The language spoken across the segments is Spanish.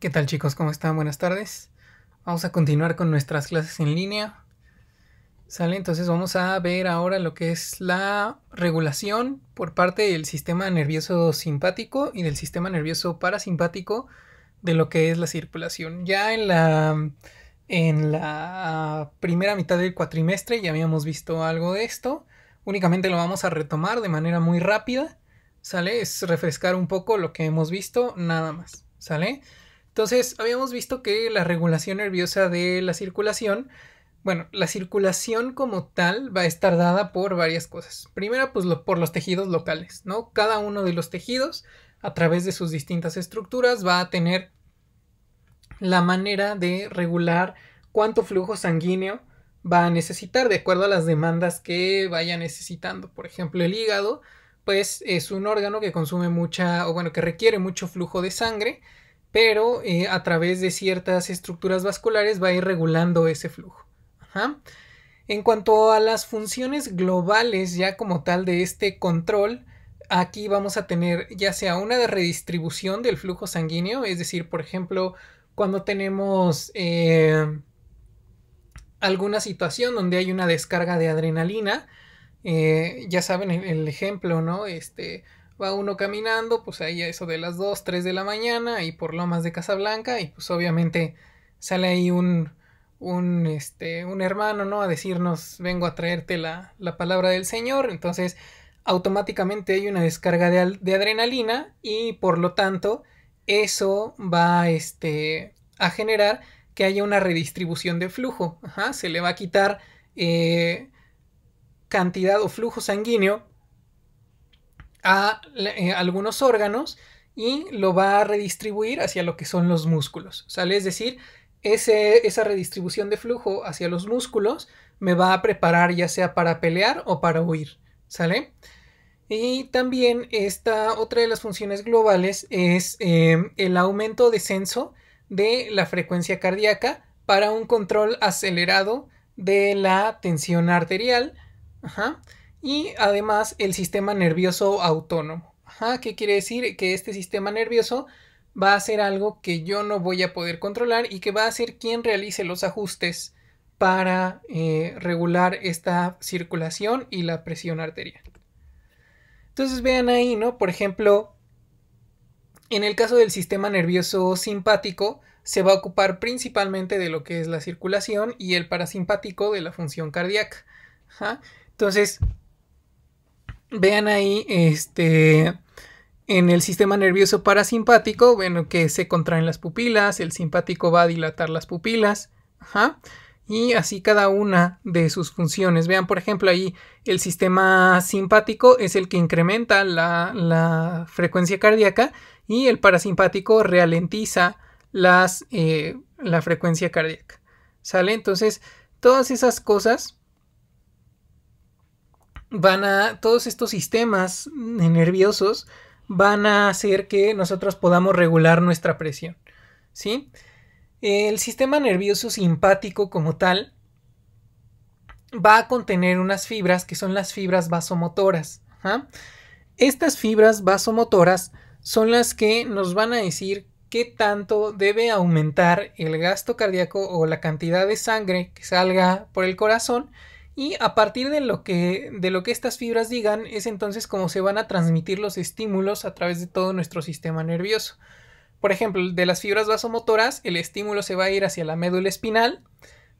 ¿Qué tal chicos? ¿Cómo están? Buenas tardes. Vamos a continuar con nuestras clases en línea. Sale, entonces vamos a ver ahora lo que es la regulación por parte del sistema nervioso simpático y del sistema nervioso parasimpático de lo que es la circulación. Ya en la, en la primera mitad del cuatrimestre ya habíamos visto algo de esto. Únicamente lo vamos a retomar de manera muy rápida. ¿Sale? Es refrescar un poco lo que hemos visto, nada más. ¿Sale? Entonces, habíamos visto que la regulación nerviosa de la circulación, bueno, la circulación como tal va a estar dada por varias cosas. Primera, pues por los tejidos locales, ¿no? Cada uno de los tejidos, a través de sus distintas estructuras, va a tener la manera de regular cuánto flujo sanguíneo va a necesitar de acuerdo a las demandas que vaya necesitando. Por ejemplo, el hígado, pues es un órgano que consume mucha, o bueno, que requiere mucho flujo de sangre pero eh, a través de ciertas estructuras vasculares va a ir regulando ese flujo. En cuanto a las funciones globales ya como tal de este control, aquí vamos a tener ya sea una de redistribución del flujo sanguíneo, es decir, por ejemplo, cuando tenemos eh, alguna situación donde hay una descarga de adrenalina, eh, ya saben el, el ejemplo, ¿no? Este, va uno caminando, pues ahí a eso de las 2, 3 de la mañana, y por Lomas de Casablanca, y pues obviamente sale ahí un, un, este, un hermano, ¿no? A decirnos, vengo a traerte la, la palabra del Señor, entonces automáticamente hay una descarga de, adrenalina y por lo tanto eso va este, a generar que haya una redistribución de flujo, Ajá, se le va a quitar eh, cantidad o flujo sanguíneo a eh, algunos órganos y lo va a redistribuir hacia lo que son los músculos, ¿sale? Es decir, esa redistribución de flujo hacia los músculos me va a preparar ya sea para pelear o para huir, ¿sale? Y también esta otra de las funciones globales es em, el aumento o descenso de la frecuencia cardíaca para un control acelerado de la tensión arterial. Ajá y además el sistema nervioso autónomo. ¿Qué quiere decir? Que este sistema nervioso va a ser algo que yo no voy a poder controlar y que va a ser quien realice los ajustes para eh, regular esta circulación y la presión arterial. Entonces vean ahí, ¿no? Por ejemplo, en el caso del sistema nervioso simpático, se va a ocupar principalmente de lo que es la circulación y el parasimpático de la función cardíaca. Entonces, vean ahí este en el sistema nervioso parasimpático, bueno, que se contraen las pupilas, el simpático va a dilatar las pupilas, ajá, y así cada una de sus funciones. Vean, por ejemplo, ahí el sistema simpático es el que incrementa la, frecuencia cardíaca y el parasimpático ralentiza las, eh, la frecuencia cardíaca. ¿Sale? Entonces, todas esas cosas van a, todos estos sistemas nerviosos van a hacer que nosotros podamos regular nuestra presión, ¿sí? El sistema nervioso simpático como tal va a contener unas fibras que son las fibras vasomotoras. ¿ah? Estas fibras vasomotoras son las que nos van a decir qué tanto debe aumentar el gasto cardíaco o la cantidad de sangre que salga por el corazón y a partir de lo que, de lo que estas fibras digan, es entonces cómo se van a transmitir los estímulos a través de todo nuestro sistema nervioso. Por ejemplo, de las fibras vasomotoras, el estímulo se va a ir hacia la médula espinal.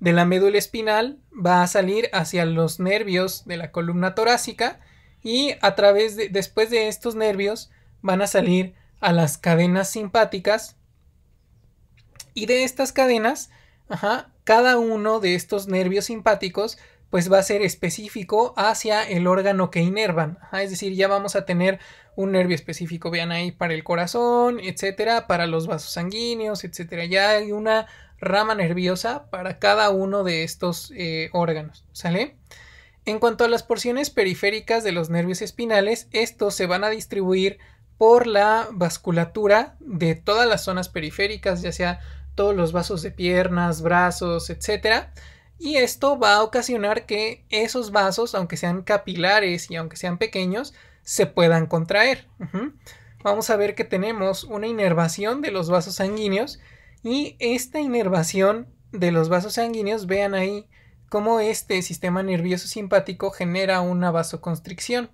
De la médula espinal va a salir hacia los nervios de la columna torácica y a través de, después de estos nervios van a salir a las cadenas simpáticas y de estas cadenas, cada uno de estos nervios simpáticos pues va a ser específico hacia el órgano que inervan. Es decir, ya vamos a tener un nervio específico, vean ahí, para el corazón, etcétera, para los vasos sanguíneos, etcétera. Ya hay una rama nerviosa para cada uno de estos eh, órganos, ¿sale? En cuanto a las porciones periféricas de los nervios espinales, estos se van a distribuir por la vasculatura de todas las zonas periféricas, ya sea todos los vasos de piernas, brazos, etcétera y esto va a ocasionar que esos vasos, aunque sean capilares y aunque sean pequeños, se puedan contraer. Vamos a ver que tenemos una inervación de los vasos sanguíneos y esta inervación de los vasos sanguíneos, vean ahí cómo este sistema nervioso simpático genera una vasoconstricción.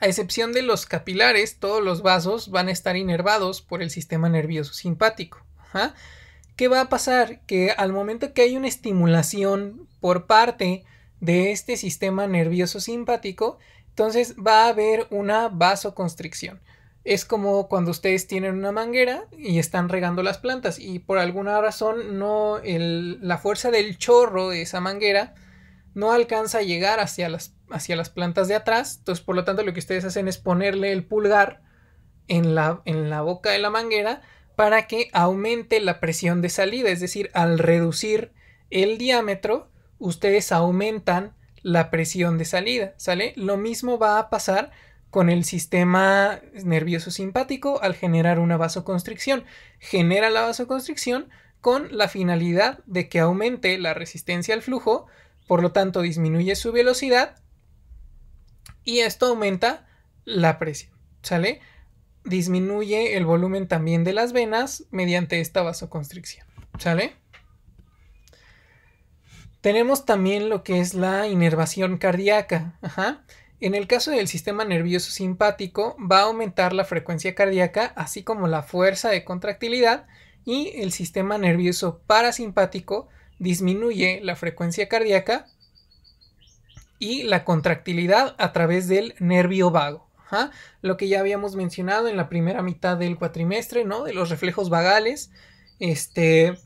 A excepción de los capilares, todos los vasos van a estar inervados por el sistema nervioso simpático. ¿qué va a pasar? Que al momento que hay una estimulación por parte de este sistema nervioso simpático, entonces va a haber una vasoconstricción. Es como cuando ustedes tienen una manguera y están regando las plantas y por alguna razón no la fuerza del chorro de esa manguera no alcanza a llegar hacia las, hacia las plantas de atrás. Entonces, por lo tanto, lo que ustedes hacen es ponerle el pulgar en la, en la boca de la manguera para que aumente la presión de salida, es decir, al reducir el diámetro, ustedes aumentan la presión de salida, ¿sale? Lo mismo va a pasar con el sistema nervioso simpático al generar una vasoconstricción. Genera la vasoconstricción con la finalidad de que aumente la resistencia al flujo, por lo tanto disminuye su velocidad y esto aumenta la presión, ¿sale? disminuye el volumen también de las venas mediante esta vasoconstricción. ¿Sale? Tenemos también lo que es la inervación cardíaca. En el caso del sistema nervioso simpático va a aumentar la frecuencia cardíaca así como la fuerza de contractilidad y el sistema nervioso parasimpático disminuye la frecuencia cardíaca y la contractilidad a través del nervio vago. Lo que ya habíamos mencionado en la primera mitad del cuatrimestre, ¿no? De los reflejos vagales. Este,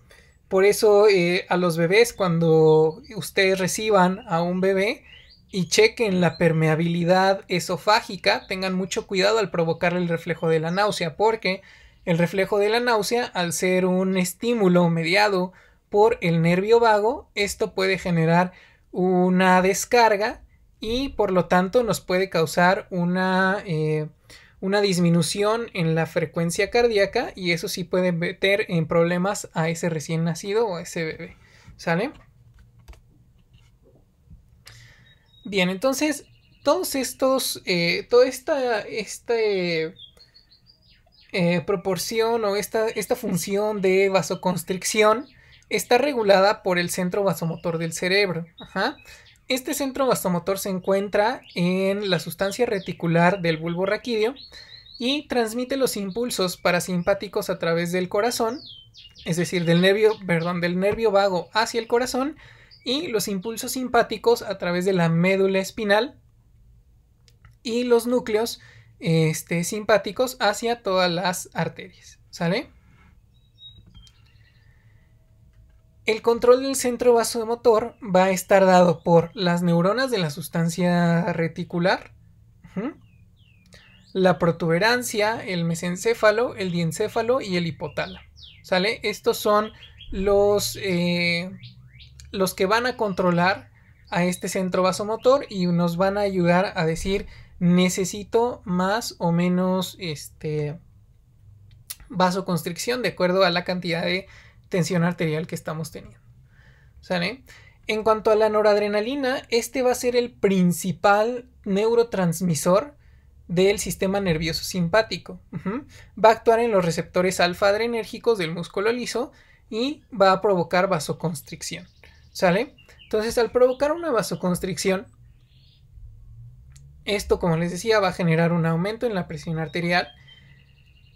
por eso eh, a los bebés, cuando ustedes reciban a un bebé y chequen la permeabilidad esofágica, tengan mucho cuidado al provocar el reflejo de la náusea, porque el reflejo de la náusea, al ser un estímulo mediado por el nervio vago, esto puede generar una descarga y por lo tanto nos puede causar una, eh, una disminución en la frecuencia cardíaca y eso sí puede meter en problemas a ese recién nacido o a ese bebé. ¿Sale? Bien, entonces todos estos, eh, toda esta, este, eh, proporción o esta, esta función de vasoconstricción está regulada por el centro vasomotor del cerebro. Ajá. Este centro vasomotor se encuentra en la sustancia reticular del bulbo raquídeo y transmite los impulsos parasimpáticos a través del corazón, es decir, del nervio, perdón, del nervio vago hacia el corazón y los impulsos simpáticos a través de la médula espinal y los núcleos este, simpáticos hacia todas las arterias, ¿sale? El control del centro vasomotor va a estar dado por las neuronas de la sustancia reticular, la protuberancia, el mesencéfalo, el diencéfalo y el hipotálamo. ¿Sale? Estos son los, eh, los que van a controlar a este centro vasomotor y nos van a ayudar a decir necesito más o menos este vasoconstricción de acuerdo a la cantidad de tensión arterial que estamos teniendo. ¿Sale? En cuanto a la noradrenalina, este va a ser el principal neurotransmisor del sistema nervioso simpático. Va a actuar en los receptores alfa adrenérgicos del músculo liso y va a provocar vasoconstricción. ¿Sale? Entonces, al provocar una vasoconstricción, esto, como les decía, va a generar un aumento en la presión arterial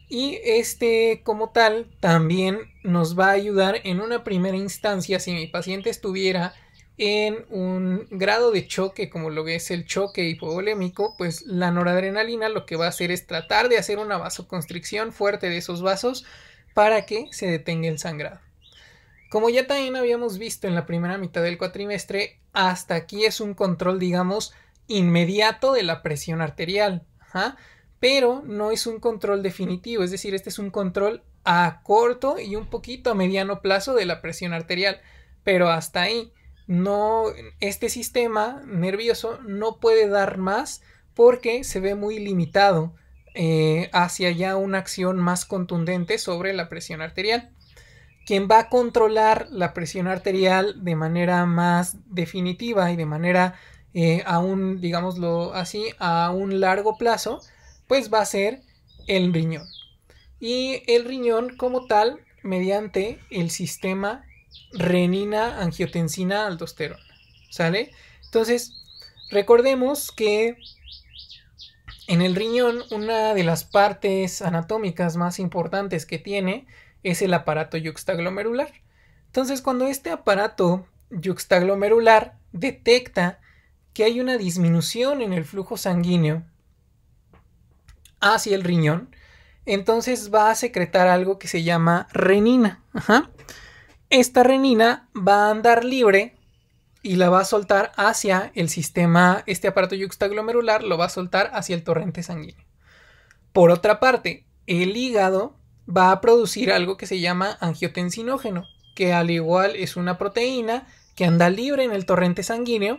y este, como tal, también nos va a ayudar en una primera instancia si mi paciente estuviera en un grado de choque como lo que es el choque hipovolémico, pues la noradrenalina lo que va a hacer es tratar de hacer una vasoconstricción fuerte de esos vasos para que se detenga el sangrado. Como ya también habíamos visto en la primera mitad del cuatrimestre, hasta aquí es un control, digamos, inmediato de la presión arterial pero no es un control definitivo, es decir, este es un control a corto y un poquito a mediano plazo de la presión arterial, pero hasta ahí no este sistema nervioso no puede dar más porque se ve muy limitado eh, hacia ya una acción más contundente sobre la presión arterial. Quien va a controlar la presión arterial de manera más definitiva y de manera eh, digámoslo así, a un largo plazo, pues va a ser el riñón. Y el riñón como tal, mediante el sistema renina, angiotensina, aldosterona. ¿Sale? Entonces, recordemos que en el riñón una de las partes anatómicas más importantes que tiene es el aparato yuxtaglomerular. Entonces, cuando este aparato yuxtaglomerular detecta que hay una disminución en el flujo sanguíneo hacia el riñón, entonces va a secretar algo que se llama renina. Esta renina va a andar libre y la va a soltar hacia el sistema, este aparato yuxtaglomerular lo va a soltar hacia el torrente sanguíneo. Por otra parte, el hígado va a producir algo que se llama angiotensinógeno, que al igual es una proteína que anda libre en el torrente sanguíneo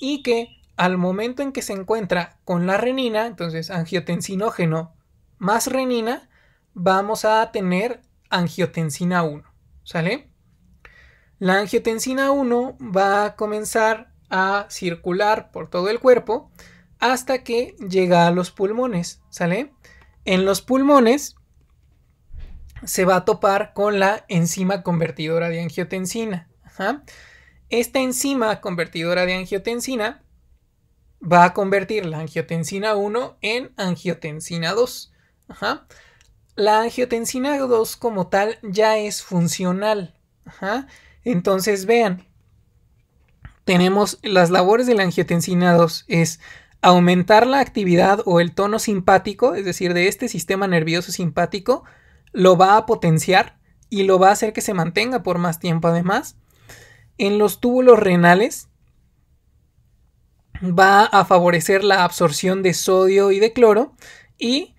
y que al momento en que se encuentra con la renina, entonces angiotensinógeno más renina, vamos a tener angiotensina 1, ¿sale? La angiotensina 1 va a comenzar a circular por todo el cuerpo hasta que llega a los pulmones, ¿sale? En los pulmones se va a topar con la enzima convertidora de angiotensina. Esta enzima convertidora de angiotensina va a convertir la angiotensina 1 en angiotensina 2. La angiotensina 2 como tal ya es funcional. Entonces vean, tenemos las labores de la angiotensina 2 es aumentar la actividad o el tono simpático, es decir, de este sistema nervioso simpático, lo va a potenciar y lo va a hacer que se mantenga por más tiempo además. En los túbulos renales va a favorecer la absorción de sodio y de cloro y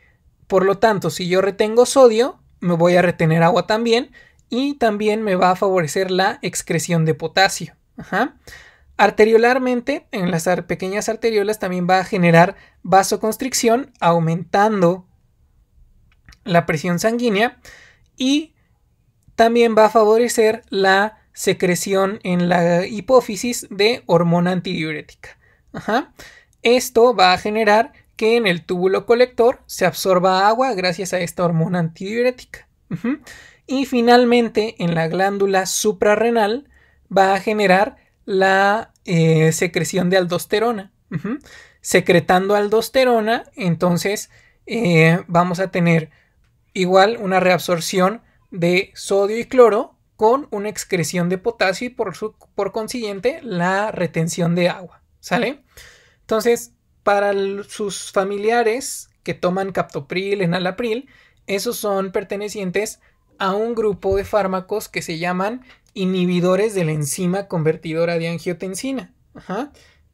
por lo tanto si yo retengo sodio me voy a retener agua también y también me va a favorecer la excreción de potasio. Arteriolarmente, en las pequeñas arteriolas también va a generar vasoconstricción, aumentando la presión sanguínea y también va a favorecer la secreción en la hipófisis de hormona antidiurética. Esto va a generar que en el túbulo colector se absorba agua gracias a esta hormona antidiurética. Y finalmente en la glándula suprarrenal va a generar la eh, secreción de aldosterona. Secretando aldosterona, entonces eh, vamos a tener igual una reabsorción de sodio y cloro con una excreción de potasio y por consiguiente la retención de agua. ¿Sale? Entonces, para sus familiares que toman captopril, enalapril, esos son pertenecientes a un grupo de fármacos que se llaman inhibidores de la enzima convertidora de angiotensina.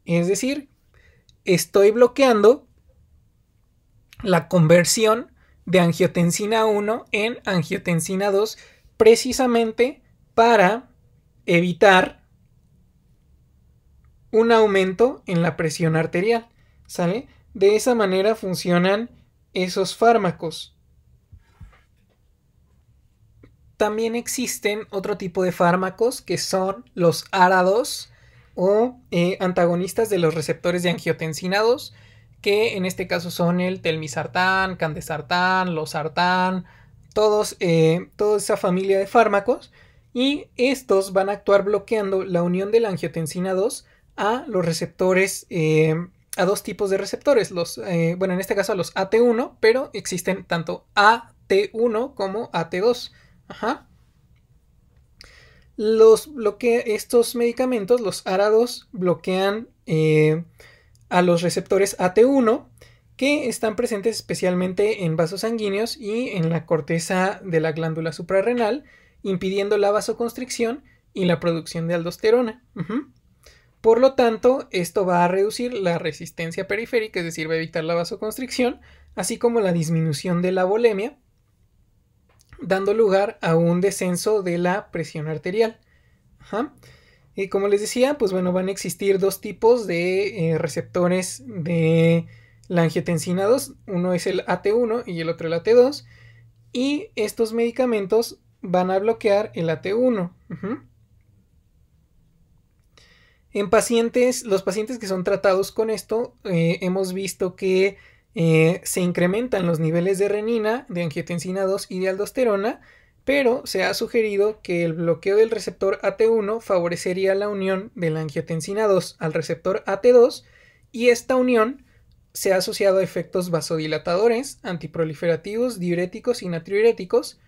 Es decir, estoy bloqueando la conversión de angiotensina 1 en angiotensina 2 precisamente para evitar un aumento en la presión arterial, ¿sale? De esa manera funcionan esos fármacos. También existen otro tipo de fármacos que son los árados o eh, antagonistas de los receptores de angiotensina que en este caso son el telmisartán, candesartán, losartán, todos, eh, toda esa familia de fármacos, y estos van a actuar bloqueando la unión de la angiotensina 2 a los receptores, eh, a dos tipos de receptores, los, eh, bueno, en este caso a los AT1, pero existen tanto AT1 como AT2. Los estos medicamentos, los ARA2, bloquean eh, a los receptores AT1 que están presentes especialmente en vasos sanguíneos y en la corteza de la glándula suprarrenal, impidiendo la vasoconstricción y la producción de aldosterona. Por lo tanto, esto va a reducir la resistencia periférica, es decir, va a evitar la vasoconstricción, así como la disminución de la volemia, dando lugar a un descenso de la presión arterial. Y como les decía, pues bueno, van a existir dos tipos de eh, receptores de la angiotensina 2. Uno es el AT1 y el otro el AT2. Y estos medicamentos van a bloquear el AT1. En pacientes, los pacientes que son tratados con esto, eh, hemos visto que eh, se incrementan los niveles de renina, de angiotensina 2 y de aldosterona, pero se ha sugerido que el bloqueo del receptor AT1 favorecería la unión de la angiotensina 2 al receptor AT2 y esta unión se ha asociado a efectos vasodilatadores, antiproliferativos, diuréticos y natriuréticos,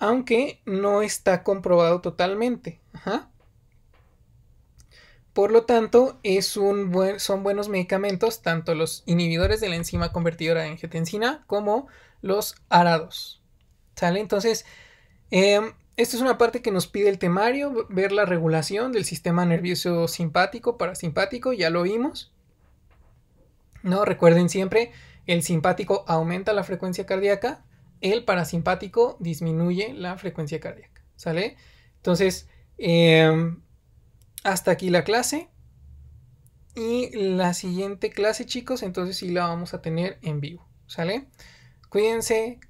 aunque no está comprobado totalmente. Por lo tanto, son buenos medicamentos tanto los inhibidores de la enzima convertidora de angiotensina como los arados. ¿Sale? Entonces, em, esta es una parte que nos pide el temario, ver la regulación del sistema nervioso simpático, parasimpático, ya lo vimos. No, recuerden siempre, el simpático aumenta la frecuencia cardíaca, el parasimpático disminuye la frecuencia cardíaca, ¿sale? Entonces, eh, hasta aquí la clase. Y la siguiente clase, chicos, entonces sí la vamos a tener en vivo, ¿sale? Cuídense,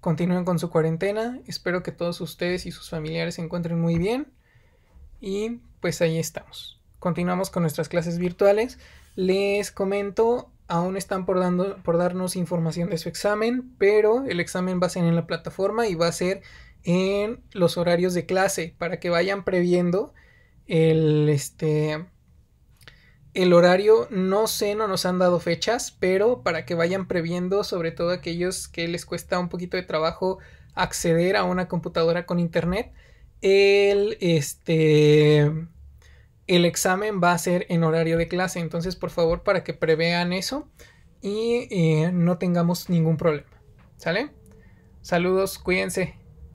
continúen con su cuarentena. Espero que todos ustedes y sus familiares se encuentren muy bien. Y pues ahí estamos. Continuamos con nuestras clases virtuales. Les comento, aún están por, dando, por darnos información de su examen, pero el examen va a ser en la plataforma y va a ser en los horarios de clase para que vayan previendo el, este, el horario, no sé, no nos han dado fechas, pero para que vayan previendo, sobre todo aquellos que les cuesta un poquito de trabajo acceder a una computadora con internet, el, este, el examen va a ser en horario de clase, entonces por favor para que prevean eso y eh, no tengamos ningún problema, ¿sale? Saludos, cuídense.